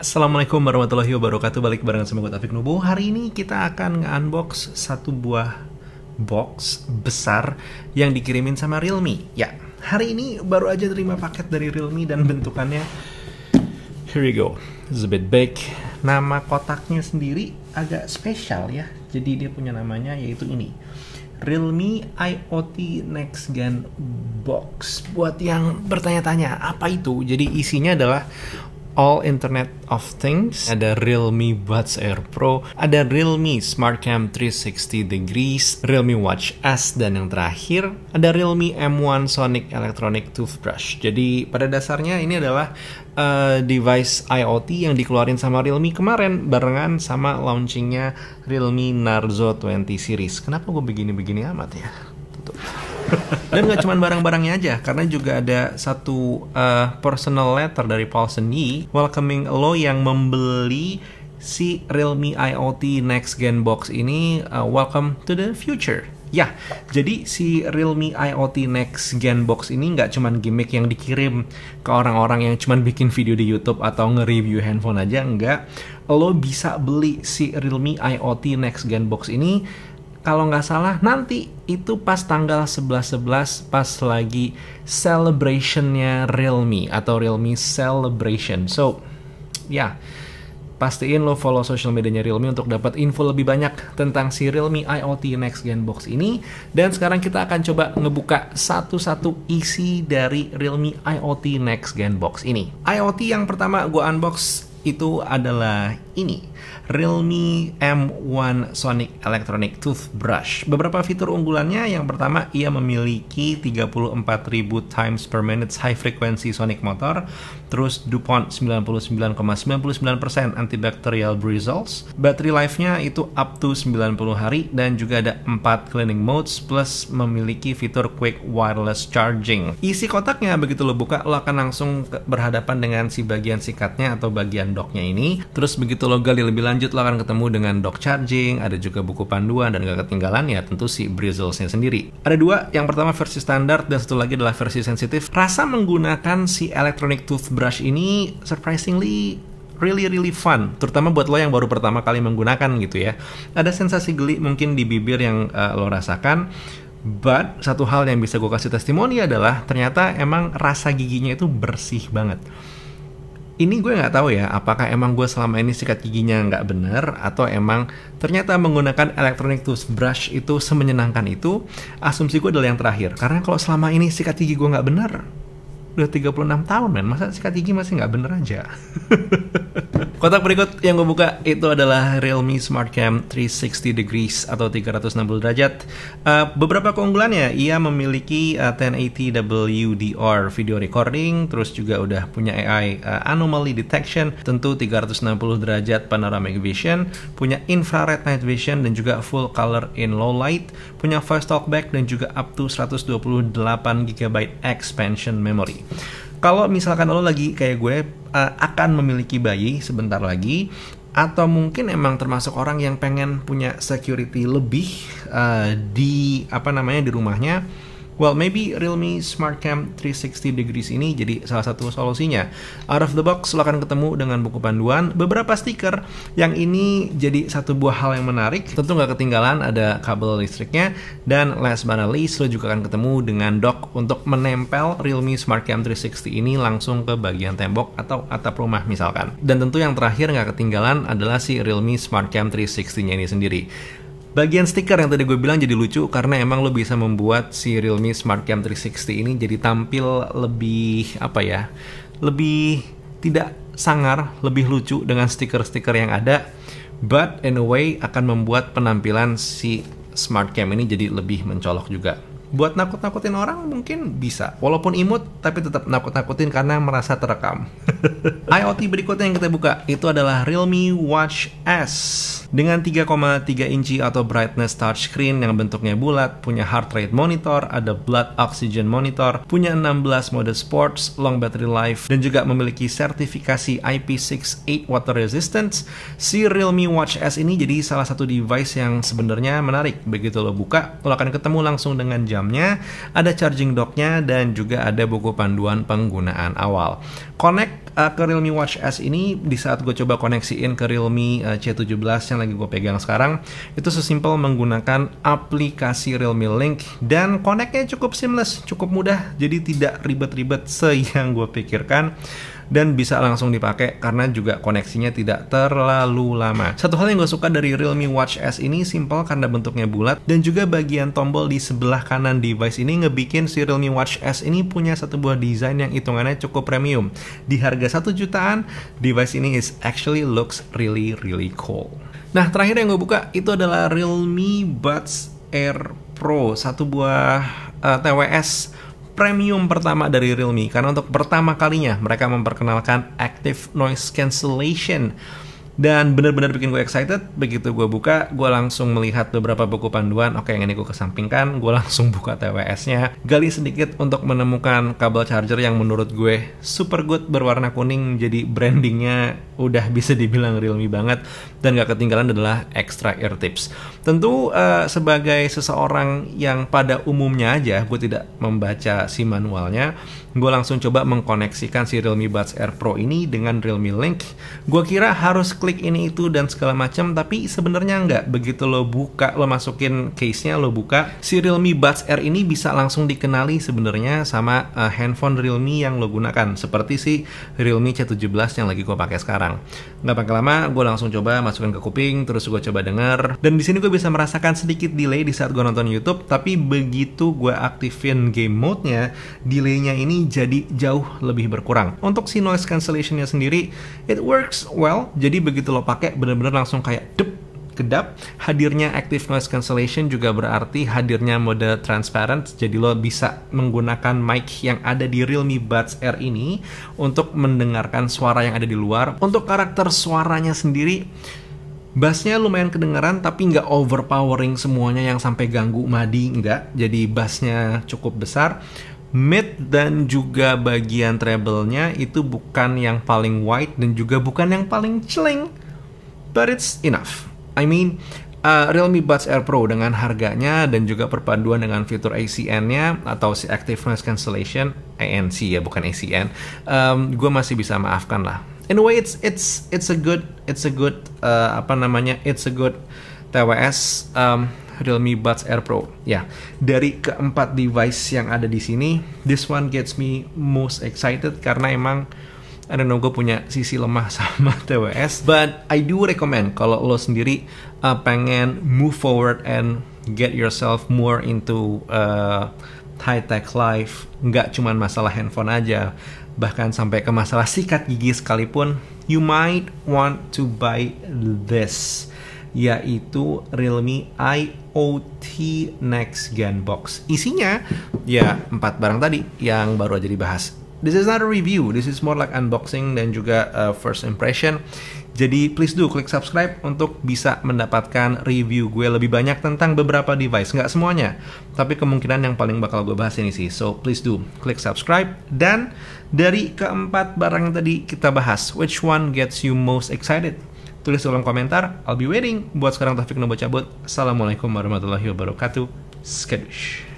Assalamualaikum warahmatullahi wabarakatuh Balik barengan sama gue Taufik Nubu Hari ini kita akan nge-unbox satu buah box besar Yang dikirimin sama Realme Ya, hari ini baru aja terima paket dari Realme Dan bentukannya Here we go It's a bit big Nama kotaknya sendiri agak spesial ya Jadi dia punya namanya yaitu ini Realme IoT Next Gen Box. Buat yang bertanya-tanya, apa itu? Jadi isinya adalah All Internet of Things, ada Realme Buds Air Pro, ada Realme Smart Cam 360 Degrees, Realme Watch S, dan yang terakhir ada Realme M1 Sonic Electronic Toothbrush. Jadi pada dasarnya ini adalah uh, device IoT yang dikeluarin sama Realme kemarin barengan sama launchingnya Realme Narzo 20 series. Kenapa gue begini-begini amat ya? Tutup. Dan nggak cuma barang-barangnya aja, karena juga ada satu uh, personal letter dari Paul Seni welcoming lo yang membeli si Realme IoT Next Gen Box ini uh, welcome to the future. Ya, jadi si Realme IoT Next Gen Box ini nggak cuman gimmick yang dikirim ke orang-orang yang cuman bikin video di YouTube atau nge-review handphone aja, nggak. Lo bisa beli si Realme IoT Next Gen Box ini kalau nggak salah nanti itu pas tanggal 11-11 pas lagi celebrationnya Realme atau Realme Celebration. So, ya yeah, pastiin lo follow social medianya Realme untuk dapat info lebih banyak tentang si Realme IoT Next Gen Box ini. Dan sekarang kita akan coba ngebuka satu-satu isi dari Realme IoT Next Gen Box ini. IoT yang pertama gue unbox itu adalah ini, Realme M1 Sonic Electronic Toothbrush. Beberapa fitur unggulannya, yang pertama ia memiliki 34.000 times per minute high frequency sonic motor, terus DuPont 99,99% antibacterial bristles, battery life-nya itu up to 90 hari, dan juga ada 4 cleaning modes plus memiliki fitur quick wireless charging. Isi kotaknya begitu lo buka, lo akan langsung berhadapan dengan si bagian sikatnya atau bagian docknya ini, terus begitu gitu loh gali lebih lanjut lo akan ketemu dengan dock charging, ada juga buku panduan dan gak ketinggalan ya tentu si bristlesnya sendiri. Ada dua, yang pertama versi standar dan satu lagi adalah versi sensitif. Rasa menggunakan si electronic toothbrush ini surprisingly really really fun, terutama buat lo yang baru pertama kali menggunakan gitu ya. Ada sensasi geli mungkin di bibir yang uh, lo rasakan. But satu hal yang bisa gue kasih testimoni adalah ternyata emang rasa giginya itu bersih banget ini gue nggak tahu ya apakah emang gue selama ini sikat giginya nggak bener atau emang ternyata menggunakan electronic toothbrush itu semenyenangkan itu asumsi gue adalah yang terakhir karena kalau selama ini sikat gigi gue nggak bener udah 36 tahun men masa sikat gigi masih nggak bener aja kotak berikut yang gue buka itu adalah Realme Smart Cam 360 degrees atau 360 derajat uh, beberapa keunggulannya ia memiliki uh, 1080 WDR video recording terus juga udah punya AI uh, eh, anomaly detection tentu 360 derajat panoramic vision punya infrared night vision dan juga full color in low light punya fast talkback dan juga up to 128 GB expansion memory kalau misalkan lo lagi kayak gue uh, akan memiliki bayi sebentar lagi atau mungkin emang termasuk orang yang pengen punya security lebih uh, di apa namanya di rumahnya Well, maybe Realme Smart Cam 360 Degrees ini jadi salah satu solusinya. Out of the box, silahkan ketemu dengan buku panduan, beberapa stiker, yang ini jadi satu buah hal yang menarik. Tentu nggak ketinggalan ada kabel listriknya, dan last but not least, lo juga akan ketemu dengan dock untuk menempel Realme Smart Cam 360 ini langsung ke bagian tembok atau atap rumah misalkan. Dan tentu yang terakhir nggak ketinggalan adalah si Realme Smart Cam 360-nya ini sendiri. Bagian stiker yang tadi gue bilang jadi lucu karena emang lo bisa membuat si Realme Smart Cam 360 ini jadi tampil lebih apa ya? Lebih tidak sangar, lebih lucu dengan stiker-stiker yang ada. But in a way akan membuat penampilan si Smart Cam ini jadi lebih mencolok juga buat nakut-nakutin orang mungkin bisa. Walaupun imut, tapi tetap nakut-nakutin karena merasa terekam. IoT berikutnya yang kita buka, itu adalah Realme Watch S. Dengan 3,3 inci atau brightness touchscreen yang bentuknya bulat, punya heart rate monitor, ada blood oxygen monitor, punya 16 mode sports, long battery life, dan juga memiliki sertifikasi IP68 water resistance, si Realme Watch S ini jadi salah satu device yang sebenarnya menarik. Begitu lo buka, lo akan ketemu langsung dengan jam jamnya, ada charging docknya, dan juga ada buku panduan penggunaan awal. Connect uh, ke Realme Watch S ini di saat gue coba koneksiin ke Realme uh, C17 yang lagi gue pegang sekarang itu sesimpel menggunakan aplikasi Realme Link dan connectnya cukup seamless, cukup mudah jadi tidak ribet-ribet se yang gue pikirkan dan bisa langsung dipakai karena juga koneksinya tidak terlalu lama. Satu hal yang gue suka dari Realme Watch S ini simple karena bentuknya bulat dan juga bagian tombol di sebelah kanan device ini ngebikin si Realme Watch S ini punya satu buah desain yang hitungannya cukup premium. Di harga satu jutaan, device ini is actually looks really really cool. Nah, terakhir yang gue buka itu adalah Realme Buds Air Pro, satu buah uh, eh, TWS premium pertama dari Realme karena untuk pertama kalinya mereka memperkenalkan active noise cancellation dan benar-benar bikin gue excited begitu gue buka gue langsung melihat beberapa buku panduan oke yang ini gue kesampingkan gue langsung buka TWS-nya gali sedikit untuk menemukan kabel charger yang menurut gue super good berwarna kuning jadi brandingnya udah bisa dibilang realme banget dan gak ketinggalan adalah extra ear tips tentu uh, sebagai seseorang yang pada umumnya aja gue tidak membaca si manualnya gue langsung coba mengkoneksikan si Realme Buds Air Pro ini dengan Realme Link. Gue kira harus klik ini itu dan segala macam, tapi sebenarnya nggak. Begitu lo buka, lo masukin case-nya, lo buka, si Realme Buds Air ini bisa langsung dikenali sebenarnya sama uh, handphone Realme yang lo gunakan, seperti si Realme C17 yang lagi gue pakai sekarang. Nggak pakai lama, gue langsung coba masukin ke kuping, terus gue coba denger. Dan di sini gue bisa merasakan sedikit delay di saat gue nonton YouTube, tapi begitu gue aktifin game mode-nya, delay-nya ini jadi jauh lebih berkurang. Untuk si noise cancellationnya sendiri, it works well. Jadi begitu lo pakai, bener-bener langsung kayak dep kedap. Hadirnya active noise cancellation juga berarti hadirnya mode transparent. Jadi lo bisa menggunakan mic yang ada di Realme Buds R ini untuk mendengarkan suara yang ada di luar. Untuk karakter suaranya sendiri, Bassnya lumayan kedengeran tapi nggak overpowering semuanya yang sampai ganggu madi nggak. Jadi bassnya cukup besar mid dan juga bagian treble-nya itu bukan yang paling white dan juga bukan yang paling celing. But it's enough. I mean, uh, Realme Buds Air Pro dengan harganya dan juga perpaduan dengan fitur ACN-nya atau si Active Noise Cancellation ANC ya bukan ACN, um, gue masih bisa maafkan lah. In way it's it's it's a good it's a good uh, apa namanya it's a good TWS. Um, Realme Buds Air Pro. Ya, dari keempat device yang ada di sini, this one gets me most excited karena emang ada don't punya sisi lemah sama TWS, but I do recommend kalau lo sendiri uh, pengen move forward and get yourself more into uh, high tech life, nggak cuman masalah handphone aja, bahkan sampai ke masalah sikat gigi sekalipun, you might want to buy this yaitu Realme IoT Next Gen Box. Isinya ya empat barang tadi yang baru aja dibahas. This is not a review, this is more like unboxing dan juga uh, first impression. Jadi please do klik subscribe untuk bisa mendapatkan review gue lebih banyak tentang beberapa device, nggak semuanya. Tapi kemungkinan yang paling bakal gue bahas ini sih. So please do klik subscribe dan dari keempat barang yang tadi kita bahas, which one gets you most excited? Tulis dalam komentar, I'll be waiting. Buat sekarang Taufik Nobo cabut. Assalamualaikum warahmatullahi wabarakatuh. Skadush.